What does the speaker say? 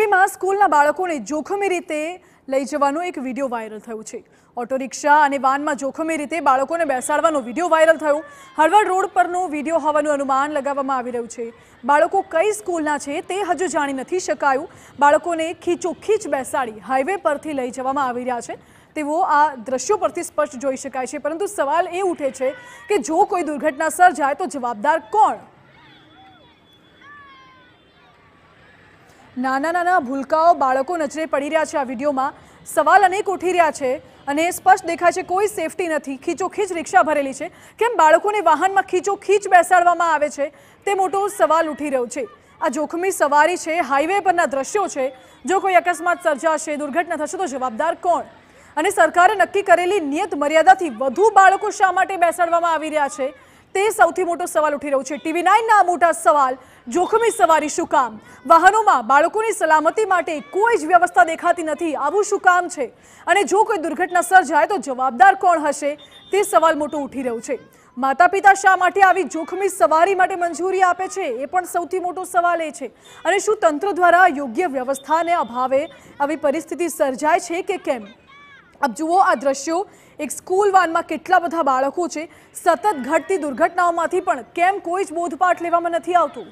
મોરબીમાં સ્કૂલના બાળકોને જોખમી રીતે લઈ જવાનો એક વિડીયો વાયરલ થયો છે ઓટો રિક્ષા અને વાનમાં જોખમી રીતે બાળકોને બેસાડવાનો વિડીયો વાયરલ થયો હળવદ રોડ પરનો વિડીયો હોવાનું અનુમાન લગાવવામાં આવી રહ્યું છે બાળકો કઈ સ્કૂલના છે તે હજુ જાણી નથી શકાયું બાળકોને ખીચોખીચ બેસાડી હાઈવે પરથી લઈ જવામાં આવી રહ્યા છે તેઓ આ દ્રશ્યો પરથી સ્પષ્ટ જોઈ શકાય છે પરંતુ સવાલ એ ઉઠે છે કે જો કોઈ દુર્ઘટના સર્જાય તો જવાબદાર કોણ નાના નાના ભૂલકાઓ બાળકો નજરે પડી રહ્યા છે આ વિડીયોમાં સવાલ અનેક ઉઠી રહ્યા છે અને સ્પષ્ટ દેખાય છે કોઈ સેફટી નથી ખીચોખીચ રિક્ષા ભરેલી છે કેમ બાળકોને વાહનમાં ખીચોખીચ બેસાડવામાં આવે છે તે મોટો સવાલ ઉઠી રહ્યો છે આ જોખમી સવારી છે હાઈવે પરના દ્રશ્યો છે જો કોઈ અકસ્માત સર્જાશે દુર્ઘટના થશે તો જવાબદાર કોણ અને સરકારે નક્કી કરેલી નિયત મર્યાદાથી વધુ બાળકો શા માટે બેસાડવામાં આવી રહ્યા છે તે સૌથી મોટો સવાલ ઉઠી રહ્યો છે ટીવી નાઇનના મોટા સવાલ જોખમી સવારી શું કામ વાહનોમાં બાળકોની સલામતી માટે કોઈ જ વ્યવસ્થા દેખાતી નથી આવું શું કામ છે અને જો કોઈ દુર્ઘટના સર્જાય તો જવાબદાર કોણ હશે તે સવાલ મોટો ઉઠી રહ્યો છે માતા પિતા શા માટે આવી જોખમી સવારી માટે મંજૂરી આપે છે એ પણ સૌથી મોટો સવાલ એ છે અને શું તંત્ર દ્વારા યોગ્ય વ્યવસ્થાને અભાવે આવી પરિસ્થિતિ સર્જાય છે કે કેમ આપ જુઓ આ દ્રશ્યો એક સ્કૂલ વાનમાં કેટલા બધા બાળકો છે સતત ઘટતી દુર્ઘટનાઓમાંથી પણ કેમ કોઈ જ બોધપાઠ લેવામાં નથી આવતું